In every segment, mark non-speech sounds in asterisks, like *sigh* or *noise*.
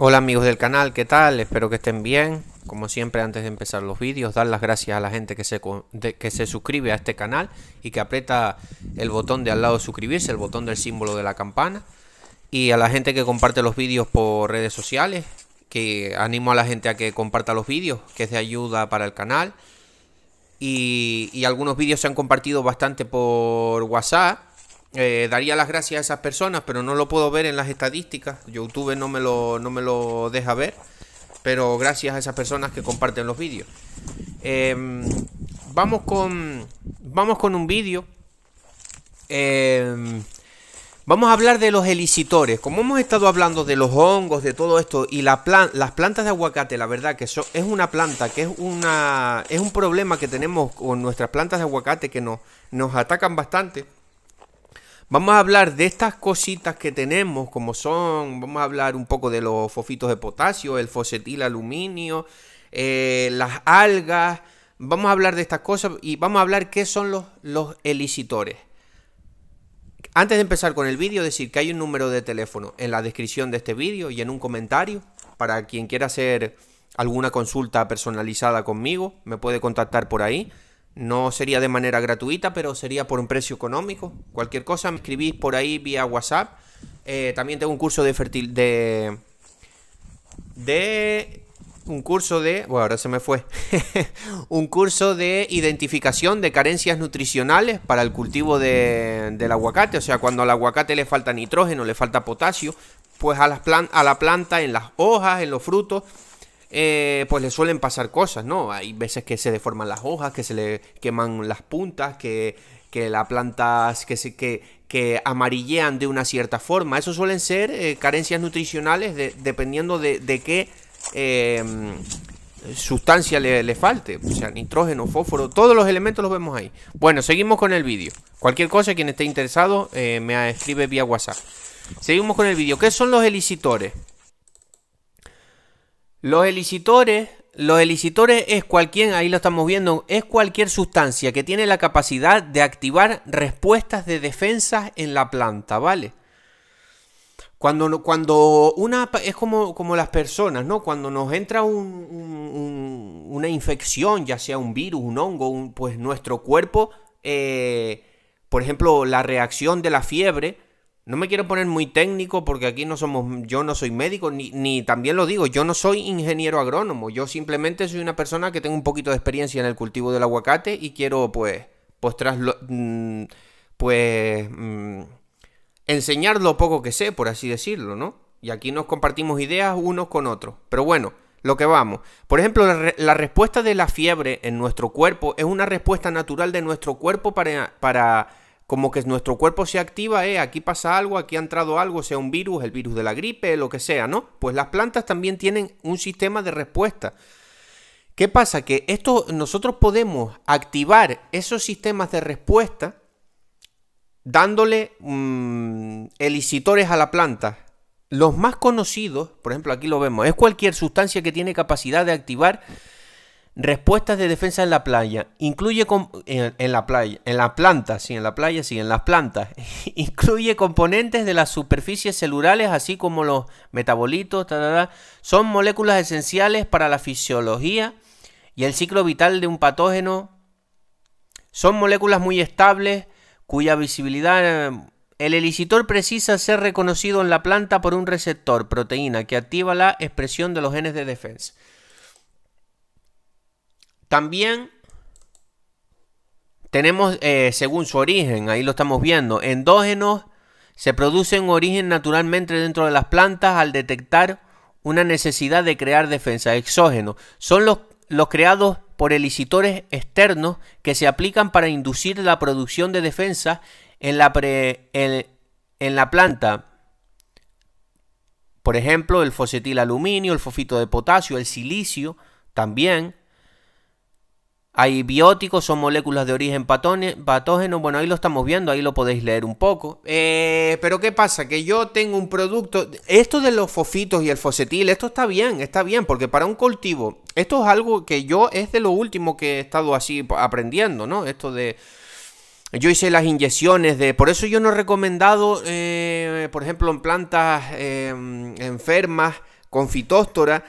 Hola amigos del canal, ¿qué tal? Espero que estén bien. Como siempre antes de empezar los vídeos, dar las gracias a la gente que se, que se suscribe a este canal y que aprieta el botón de al lado de suscribirse, el botón del símbolo de la campana. Y a la gente que comparte los vídeos por redes sociales, que animo a la gente a que comparta los vídeos, que es de ayuda para el canal. Y, y algunos vídeos se han compartido bastante por WhatsApp eh, daría las gracias a esas personas, pero no lo puedo ver en las estadísticas. YouTube no me lo, no me lo deja ver. Pero gracias a esas personas que comparten los vídeos. Em, vamos, con, vamos con un vídeo. Em, vamos a hablar de los elicitores. Como hemos estado hablando de los hongos, de todo esto, y las plantas de aguacate, la verdad que eso es una planta, que es, una, es un problema que tenemos con nuestras plantas de aguacate que nos atacan bastante Vamos a hablar de estas cositas que tenemos, como son, vamos a hablar un poco de los fosfitos de potasio, el fosetil aluminio, eh, las algas, vamos a hablar de estas cosas y vamos a hablar qué son los, los elicitores. Antes de empezar con el vídeo, decir que hay un número de teléfono en la descripción de este vídeo y en un comentario para quien quiera hacer alguna consulta personalizada conmigo, me puede contactar por ahí. No sería de manera gratuita, pero sería por un precio económico. Cualquier cosa, me escribís por ahí vía WhatsApp. Eh, también tengo un curso de de. de. un curso de. Bueno, ahora se me fue. *laughs* un curso de identificación de carencias nutricionales para el cultivo de, del aguacate. O sea, cuando al aguacate le falta nitrógeno, le falta potasio, pues a, a la planta, en las hojas, en los frutos eh, pues le suelen pasar cosas, ¿no? Hay veces que se deforman las hojas, que se le queman las puntas, que, que las plantas que, se, que, amarillean de una cierta forma. Eso suelen ser eh, carencias nutricionales dependiendo de, qué em, sustancia le, le, falte. O sea, nitrógeno, fósforo, todos los elementos los vemos ahí. Bueno, seguimos con el vídeo. Cualquier cosa, quien esté interesado, eh, me escribe vía WhatsApp. Seguimos con el vídeo. ¿Qué son los elicitores? Los elicitores, los elicitores es cualquier, ahí lo estamos viendo, es cualquier sustancia que tiene la capacidad de activar respuestas de defensa en la planta, ¿vale? Cuando, cuando una es como, como las personas, ¿no? Cuando nos entra una infección, ya sea un virus, un hongo, pues nuestro cuerpo, eh, por ejemplo, la reacción de la fiebre, no me quiero poner muy técnico porque aquí no somos, yo no soy médico, ni, también lo digo, yo no soy ingeniero agrónomo, yo simplemente soy una persona que tengo un poquito de experiencia en el cultivo del aguacate y quiero pues, pues, mm, pues mm, enseñar lo poco que sé, por así decirlo, ¿no? Y aquí nos compartimos ideas unos con otros. Pero bueno, lo que vamos. Por ejemplo, la, la respuesta de la fiebre en nuestro cuerpo es una respuesta natural de nuestro cuerpo para... para como que nuestro cuerpo se activa, eh, aquí pasa algo, aquí ha entrado algo, sea un virus, el virus de la gripe, lo que sea, ¿no? Pues las plantas también tienen un sistema de respuesta. ¿Qué pasa? Que esto, nosotros podemos activar esos sistemas de respuesta dándole mm, elicitores a la planta. Los más conocidos, por ejemplo, aquí lo vemos, es cualquier sustancia que tiene capacidad de activar Respuestas de defensa en la playa. Incluye en, la playa, en sí, en la playa, sí, en las plantas. *laughs* Incluye componentes de las superficies celulares, así como los metabolitos. Son moléculas esenciales para la fisiología y el ciclo vital de un patógeno. Son moléculas muy estables, cuya visibilidad. Eh, el elicitor precisa ser reconocido en la planta por un receptor, proteína, que activa la expresión de los genes de defensa. También tenemos, eh, según su origen, ahí lo estamos viendo, endógenos se producen origen naturalmente dentro de las plantas al detectar una necesidad de crear defensa. Exógenos son los, los creados por elicitores externos que se aplican para inducir la producción de defensa en la, en la planta. Por ejemplo, el fosetil aluminio el fosfito de potasio, el silicio también. Hay bióticos, son moléculas de origen patógeno. Bueno, ahí lo estamos viendo, ahí lo podéis leer un poco. Eh, pero ¿qué pasa? Que yo tengo un producto. Esto de los fosfitos y el fosetil, esto está bien, está bien, porque para un cultivo, esto es algo que yo es de lo último que he estado así aprendiendo, ¿no? Esto de. Yo hice las inyecciones de. Por eso yo no he recomendado, eh, por ejemplo, en plantas eh, enfermas, con fitóstora.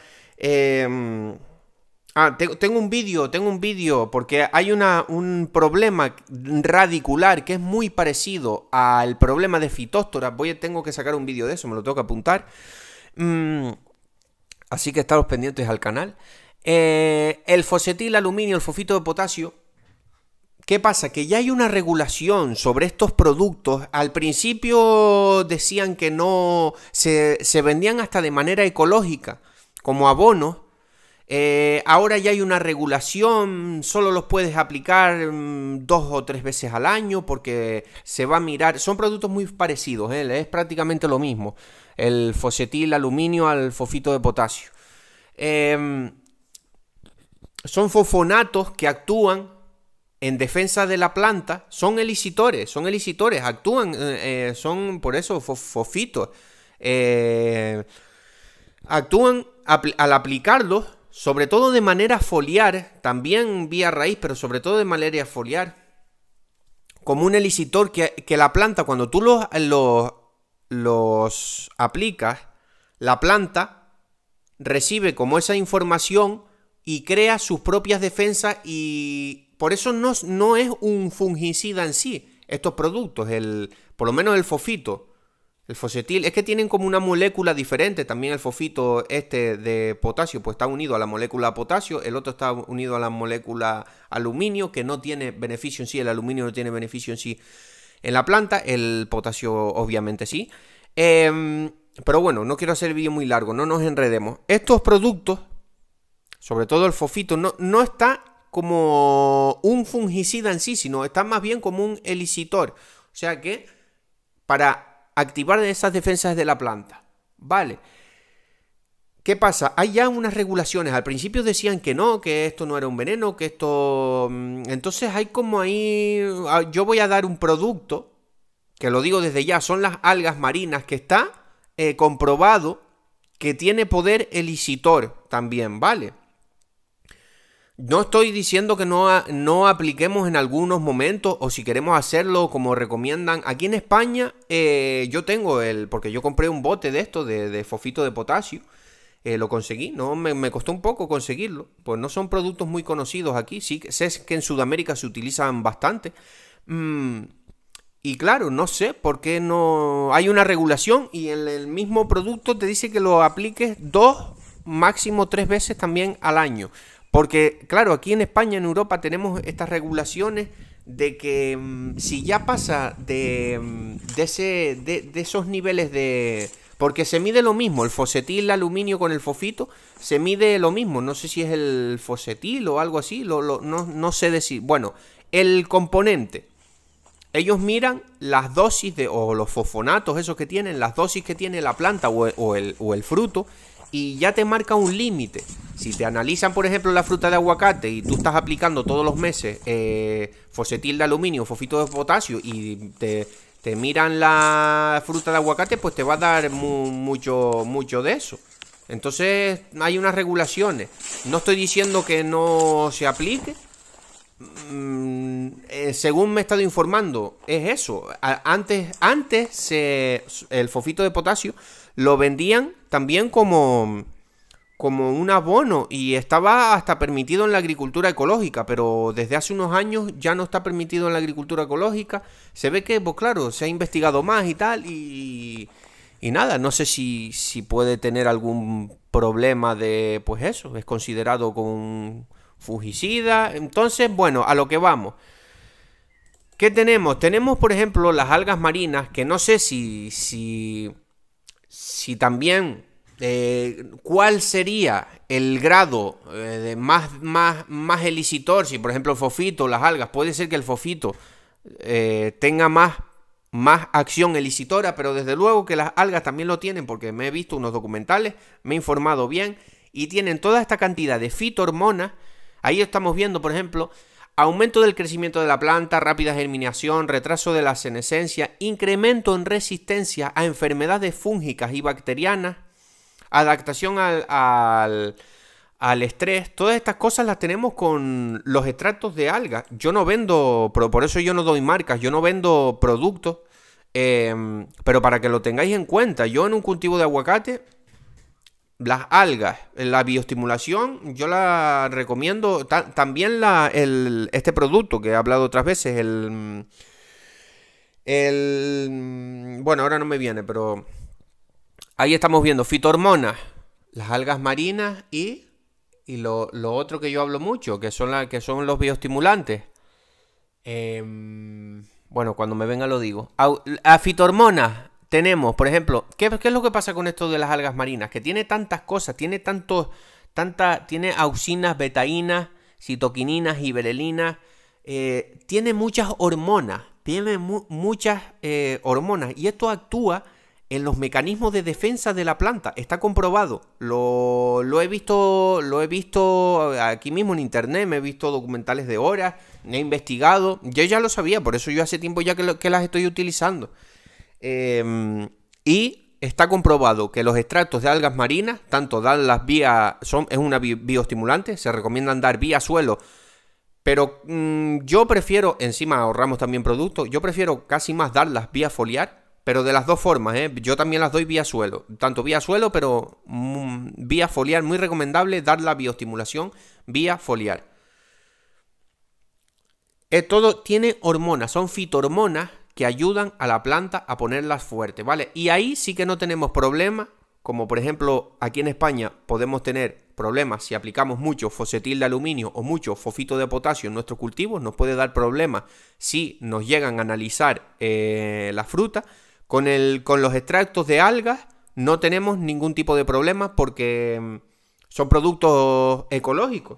Ah, tengo un vídeo, tengo un vídeo, porque hay un problema radicular que es muy parecido al problema de fitóstora. Voy, tengo que sacar un vídeo de eso, me lo tengo que apuntar. Mm, así que estaros pendientes al canal. Eh, el fosetil aluminio, el fosfito de potasio. ¿Qué pasa? Que ya hay una regulación sobre estos productos. Al principio decían que no se, se vendían hasta de manera ecológica, como abonos eh, ahora ya hay una regulación, solo los puedes aplicar mm, dos o tres veces al año porque se va a mirar, son productos muy parecidos, ¿eh? es prácticamente lo mismo, el fosetil aluminio al fosfito de potasio. Em, son fosfonatos que actúan en defensa de la planta, son elicitores, son elicitores, actúan, eh, son por eso fosfitos. actúan al aplicarlos sobre todo de manera foliar, también vía raíz, pero sobre todo de manera foliar, como un elicitor que, la planta, cuando tú los, aplicas, la planta recibe como esa información y crea sus propias defensas y por eso no, es un fungicida en sí, estos productos, el, por lo menos el fofito. El fosetil. es que tienen como una molécula diferente. También el fosfito este de potasio, pues está unido a la molécula potasio. El otro está unido a la molécula aluminio, que no tiene beneficio en sí. El aluminio no tiene beneficio en sí en la planta. El potasio, obviamente, sí. Em, pero bueno, no quiero hacer el vídeo muy largo, no nos enredemos. Estos productos, sobre todo el fosfito, no, no está como un fungicida en sí, sino está más bien como un elicitor. O sea que para activar esas defensas de la planta. Vale. ¿Qué pasa? Hay ya unas regulaciones. Al principio decían que no, que esto no era un veneno, que esto... Mm, entonces hay como ahí... Ah, yo voy a dar un producto, que lo digo desde ya, son las algas marinas, que está eh, comprobado que tiene poder elicitor también, ¿vale? No estoy diciendo que no, no apliquemos en algunos momentos o si queremos hacerlo como recomiendan. Aquí en España eh, yo tengo el, porque yo compré un bote de esto, de, de fosfito de potasio. Eh, lo conseguí, no me, costó un poco conseguirlo, pues no son productos muy conocidos aquí, sí sé que en Sudamérica se utilizan bastante. Mm, y claro, no sé por qué no hay una regulación y en el mismo producto te dice que lo apliques dos, máximo tres veces también al año. Porque, claro, aquí en España, en Europa, tenemos estas regulaciones de que mm, si ya pasa de, mm, ese, de, esos niveles de... Porque se mide lo mismo, el fosetil el aluminio con el fosfito, se mide lo mismo, no sé si es el fosetil o algo así, no, sé decir. Bueno, el componente, ellos miran las dosis de, o los fosfonatos, esos que tienen, las dosis que tiene la planta el, o el, fruto, y ya te marca un límite. Si te analizan, por ejemplo, la fruta de aguacate y tú estás aplicando todos los meses eh, fosetil de aluminio, fosfito de potasio y te, miran la fruta de aguacate, pues te va a dar mucho, mucho de eso. Entonces hay unas regulaciones. No estoy diciendo que no se aplique, Mm, eh, según me he estado informando, es eso. Antes, antes el fofito de potasio lo vendían también como, como un abono y estaba hasta permitido en la agricultura ecológica, pero desde hace unos años ya no está permitido en la agricultura ecológica. Se ve que, pues claro, se ha investigado más y tal y, nada, no sé si, si puede tener algún problema de, pues eso, es considerado como un fugicida. Entonces, bueno, a lo que vamos. ¿Qué tenemos? Tenemos, por ejemplo, las algas marinas, que no sé si, si, si también, eh, cuál sería el grado eh, de más, más, más elicitor, si por ejemplo el fofito, las algas, puede ser que el fofito eh, tenga más, más acción elicitora, pero desde luego que las algas también lo tienen, porque me he visto unos documentales, me he informado bien, y tienen toda esta cantidad de fitohormonas Ahí estamos viendo, por ejemplo, aumento del crecimiento de la planta, rápida germinación, retraso de la senescencia, incremento en resistencia a enfermedades fúngicas y bacterianas, adaptación al, estrés. Todas estas cosas las tenemos con los extractos de algas. Yo no vendo, por eso yo no doy marcas, yo no vendo productos. Eh, pero para que lo tengáis en cuenta, yo en un cultivo de aguacate las algas, la bioestimulación, yo la recomiendo. también este producto que he hablado otras veces, el, Bueno, ahora no me viene, pero... Ahí estamos viendo fitohormonas, las algas marinas y, y lo, otro que yo hablo mucho, que son, que son los bioestimulantes. Em, bueno, cuando me venga lo digo. A, a fitohormonas, tenemos, por ejemplo, ¿qué, es lo que pasa con esto de las algas marinas? Que tiene tantas cosas, tiene tantos, tanta, tiene auxinas, betaínas, citoquininas, y eh, tiene muchas hormonas, tiene muchas eh, hormonas y esto actúa en los mecanismos de defensa de la planta. Está comprobado. Lo, he visto, lo he visto aquí mismo en internet, me he visto documentales de horas, me he investigado. Yo ya lo sabía, por eso yo hace tiempo ya que las estoy utilizando. Em, y está comprobado que los extractos de algas marinas, tanto dan las vías, son, es una bioestimulante, se recomiendan dar vía suelo, pero mm, yo prefiero, encima ahorramos también productos, yo prefiero casi más darlas vía foliar, pero de las dos formas, ¿eh? yo también las doy vía suelo, tanto vía suelo, pero mm, vía foliar, muy recomendable dar la bioestimulación vía foliar. Eh, todo tiene hormonas, son fitohormonas que ayudan a la planta a ponerlas fuertes, ¿vale? Y ahí sí que no tenemos problemas, como por ejemplo aquí en España podemos tener problemas si aplicamos mucho fosetil de aluminio o mucho fosfito de potasio en nuestros cultivos, nos puede dar problemas si nos llegan a analizar eh, la fruta. Con, el, con los extractos de algas no tenemos ningún tipo de problema porque mm, son productos ecológicos.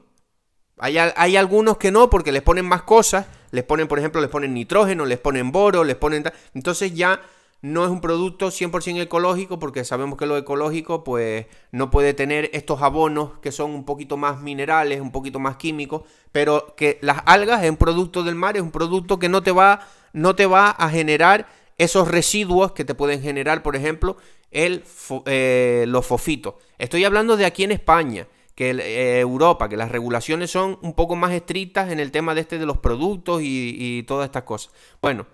Hay, hay algunos que no porque les ponen más cosas les ponen, por ejemplo, les ponen nitrógeno, les ponen boro, les ponen... Entonces ya no es un producto 100% ecológico porque sabemos que lo ecológico pues no puede tener estos abonos que son un poquito más minerales, un poquito más químicos, pero que las algas es un producto del mar, es un producto que no te va, no te va a generar esos residuos que te pueden generar, por ejemplo, el, eh, los fosfitos. Estoy hablando de aquí en España que eh, Europa, que las regulaciones son un poco más estrictas en el tema de este de los productos y, todas estas cosas. Bueno,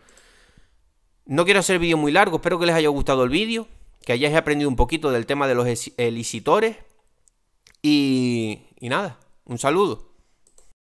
no quiero hacer vídeo muy largo, espero que les haya gustado el vídeo, que hayáis aprendido un poquito del tema de los e- elicitores y nada, un saludo.